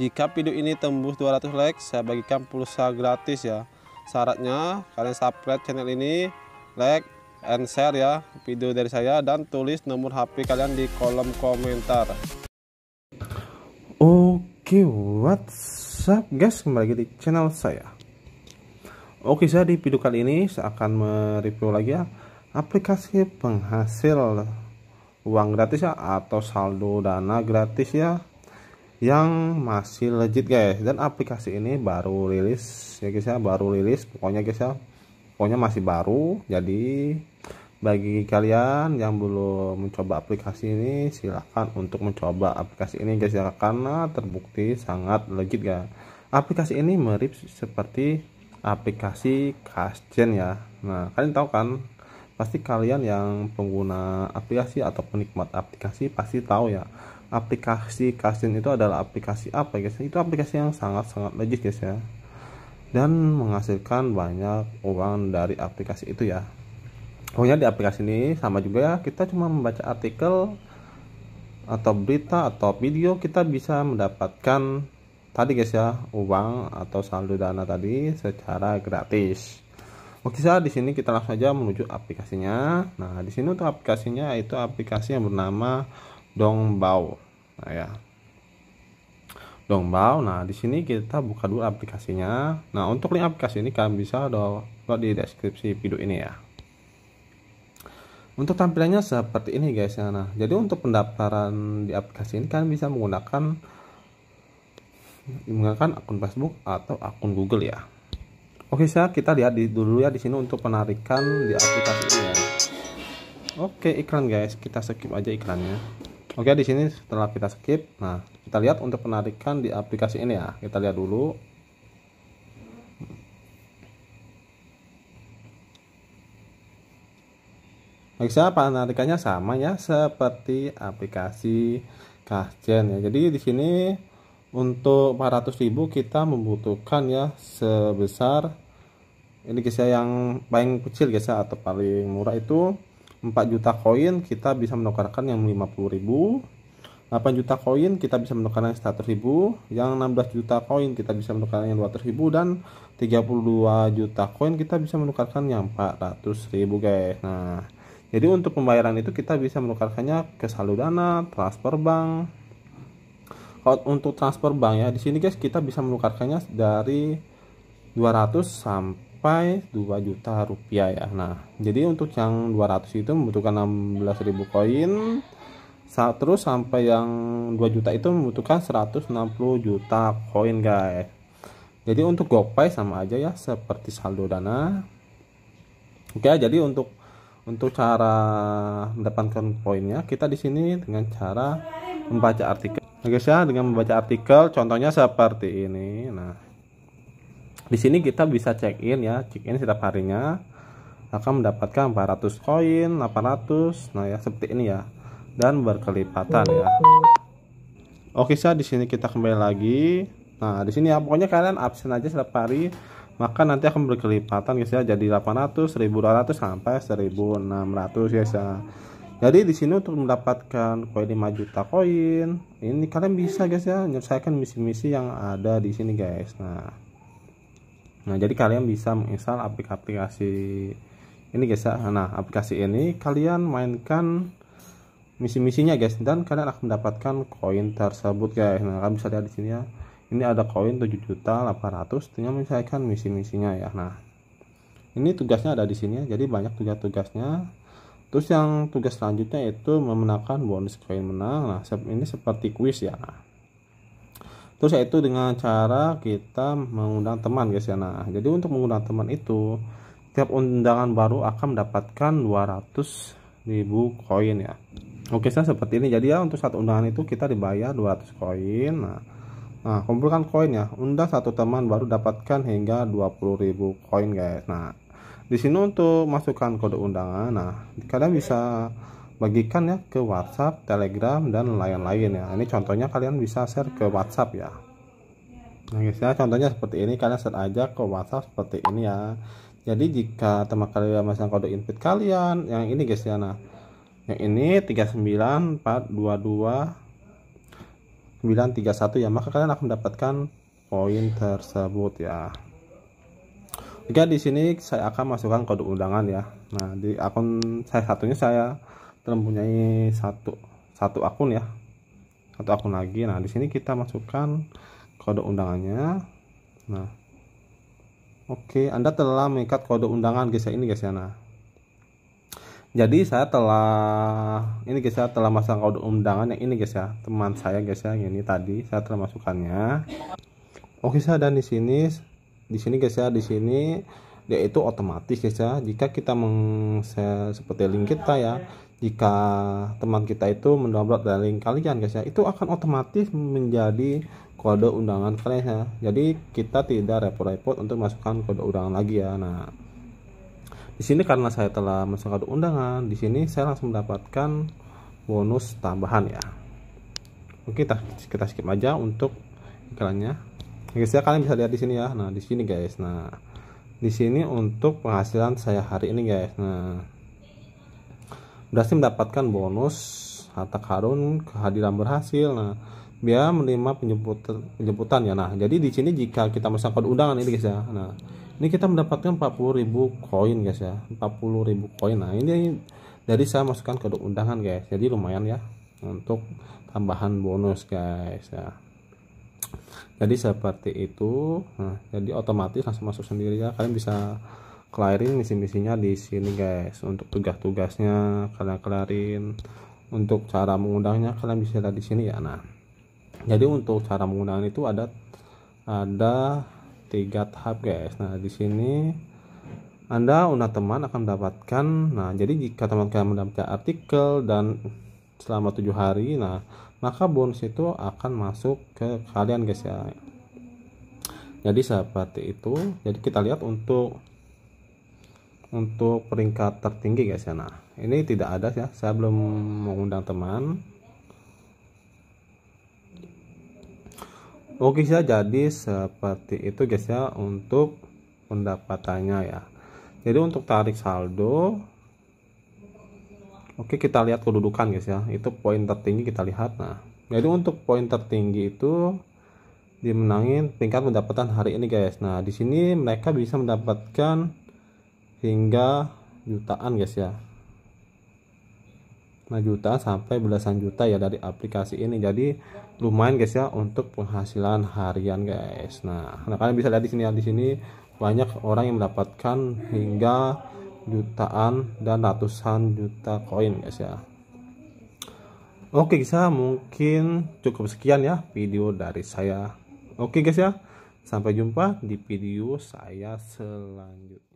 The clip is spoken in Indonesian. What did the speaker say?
Jika video ini tembus 200 like, saya bagikan pulsa gratis ya. Syaratnya kalian subscribe channel ini, like and share ya video dari saya dan tulis nomor HP kalian di kolom komentar. Oke, okay, what's up guys? Kembali lagi di channel saya. Oke, saya di video kali ini saya akan mereview lagi ya aplikasi penghasil uang gratis ya atau saldo dana gratis ya yang masih legit guys dan aplikasi ini baru rilis ya guys ya baru rilis pokoknya guys ya pokoknya masih baru jadi bagi kalian yang belum mencoba aplikasi ini silahkan untuk mencoba aplikasi ini guys ya karena terbukti sangat legit ya aplikasi ini mirip seperti aplikasi Kasjen ya nah kalian tahu kan pasti kalian yang pengguna aplikasi atau penikmat aplikasi pasti tahu ya aplikasi Kasin itu adalah aplikasi apa guys itu aplikasi yang sangat-sangat magic guys ya dan menghasilkan banyak uang dari aplikasi itu ya pokoknya di aplikasi ini sama juga ya kita cuma membaca artikel atau berita atau video kita bisa mendapatkan tadi guys ya uang atau saldo dana tadi secara gratis Oke saya di sini kita langsung aja menuju aplikasinya. Nah di sini untuk aplikasinya itu aplikasi yang bernama dong Dongbao nah ya Dongbao nah di sini kita buka dulu aplikasinya nah untuk link aplikasi ini kalian bisa download di deskripsi video ini ya untuk tampilannya seperti ini guys ya nah jadi untuk pendaftaran di aplikasi ini kalian bisa menggunakan menggunakan akun Facebook atau akun Google ya Oke, saya kita lihat di, dulu ya di sini untuk penarikan di aplikasi ini ya. Oke, iklan guys, kita skip aja iklannya. Oke, di sini setelah kita skip, nah kita lihat untuk penarikan di aplikasi ini ya. Kita lihat dulu. Baik, saya penarikannya sama ya seperti aplikasi Kajen ya. Jadi di sini untuk 400.000 kita membutuhkan ya sebesar ini guys ya, yang paling kecil guys ya atau paling murah itu 4 juta koin kita bisa menukarkan yang 50 ribu 8 juta koin kita bisa menukarkan yang 100 ribu yang 16 juta koin kita bisa menukarkan yang 200 ribu dan 32 juta koin kita bisa menukarkan yang 400 ribu guys nah jadi untuk pembayaran itu kita bisa menukarkannya ke saldo dana, transfer bank. Kalau untuk transfer bank ya, di sini guys kita bisa menukarkannya dari 200 sampai sampai 2 juta rupiah ya nah jadi untuk yang 200 itu membutuhkan 16.000 koin saat terus sampai yang 2 juta itu membutuhkan 160 juta koin guys jadi untuk gopay sama aja ya seperti saldo dana oke jadi untuk untuk cara mendapatkan poinnya kita di sini dengan cara membaca artikel Oke guys ya dengan membaca artikel contohnya seperti ini nah di sini kita bisa check in ya, check in setiap harinya akan mendapatkan 400 koin, 800, nah ya seperti ini ya, dan berkelipatan ya. Oke saya di sini kita kembali lagi. Nah di sini ya pokoknya kalian absen aja setiap hari, maka nanti akan berkelipatan guys ya, jadi 800, 1200 sampai 1600 guys ya. Jadi di sini untuk mendapatkan koin 5 juta koin, ini kalian bisa guys ya menyelesaikan misi-misi yang ada di sini guys. Nah Nah, jadi kalian bisa menginstal aplikasi ini guys ya. Nah, aplikasi ini kalian mainkan misi-misinya guys dan kalian akan mendapatkan koin tersebut guys. Nah, kalian bisa lihat di sini ya. Ini ada koin 7 juta 800 dengan menyelesaikan misi-misinya ya. Nah, ini tugasnya ada di sini ya. Jadi banyak tugas-tugasnya. Terus yang tugas selanjutnya itu memenangkan bonus koin menang. Nah, ini seperti kuis ya. Nah, terus yaitu dengan cara kita mengundang teman guys ya nah jadi untuk mengundang teman itu tiap undangan baru akan mendapatkan 200 ribu koin ya oke saya seperti ini jadi ya untuk satu undangan itu kita dibayar 200 koin nah Nah, kumpulkan koin ya. Undang satu teman baru dapatkan hingga ribu koin, guys. Nah, di sini untuk masukkan kode undangan. Nah, kalian bisa bagikan ya ke WhatsApp, Telegram dan lain-lain ya. Ini contohnya kalian bisa share ke WhatsApp ya. Nah guys ya, contohnya seperti ini kalian share aja ke WhatsApp seperti ini ya. Jadi jika teman kalian masang kode input kalian yang ini guys ya nah. Yang ini 39422 931 ya, maka kalian akan mendapatkan poin tersebut ya. Oke, di sini saya akan masukkan kode undangan ya. Nah, di akun saya satunya saya kita mempunyai satu satu akun ya satu akun lagi nah di sini kita masukkan kode undangannya nah oke anda telah mengikat kode undangan guys ya ini guys ya nah jadi saya telah ini guys ya telah masang kode undangan yang ini guys ya teman saya guys ya ini tadi saya telah masukkannya oke saya dan di sini di sini guys ya di sini yaitu otomatis guys ya jika kita meng seperti link kita ya jika teman kita itu mendownload dari link kalian guys ya itu akan otomatis menjadi kode undangan kalian ya jadi kita tidak repot-repot untuk masukkan kode undangan lagi ya nah di sini karena saya telah masuk kode undangan di sini saya langsung mendapatkan bonus tambahan ya oke kita kita skip aja untuk iklannya guys ya kalian bisa lihat di sini ya nah di sini guys nah di sini untuk penghasilan saya hari ini guys nah berhasil mendapatkan bonus harta karun kehadiran berhasil nah biar menerima penjemputan, penjemputan ya nah jadi di sini jika kita misalkan undangan ini guys ya nah ini kita mendapatkan 40.000 koin guys ya 40.000 koin nah ini dari saya masukkan ke undangan guys jadi lumayan ya untuk tambahan bonus guys ya jadi seperti itu nah, jadi otomatis langsung masuk sendiri ya kalian bisa kelarin misi-misinya di sini guys untuk tugas-tugasnya kalian kelarin untuk cara mengundangnya kalian bisa lihat di sini ya nah jadi untuk cara mengundang itu ada ada tiga tahap guys nah di sini anda undang teman akan mendapatkan nah jadi jika teman kalian mendapatkan artikel dan selama tujuh hari nah maka bonus itu akan masuk ke kalian guys ya jadi seperti itu jadi kita lihat untuk untuk peringkat tertinggi guys ya nah ini tidak ada ya saya belum mengundang teman oke ya jadi seperti itu guys ya untuk pendapatannya ya jadi untuk tarik saldo Oke kita lihat kedudukan guys ya itu poin tertinggi kita lihat nah jadi untuk poin tertinggi itu dimenangin tingkat pendapatan hari ini guys nah di sini mereka bisa mendapatkan hingga jutaan guys ya nah juta sampai belasan juta ya dari aplikasi ini jadi lumayan guys ya untuk penghasilan harian guys nah, nah kalian bisa lihat di sini ya di sini banyak orang yang mendapatkan hingga jutaan dan ratusan juta koin guys ya oke guys ya mungkin cukup sekian ya video dari saya oke guys ya sampai jumpa di video saya selanjutnya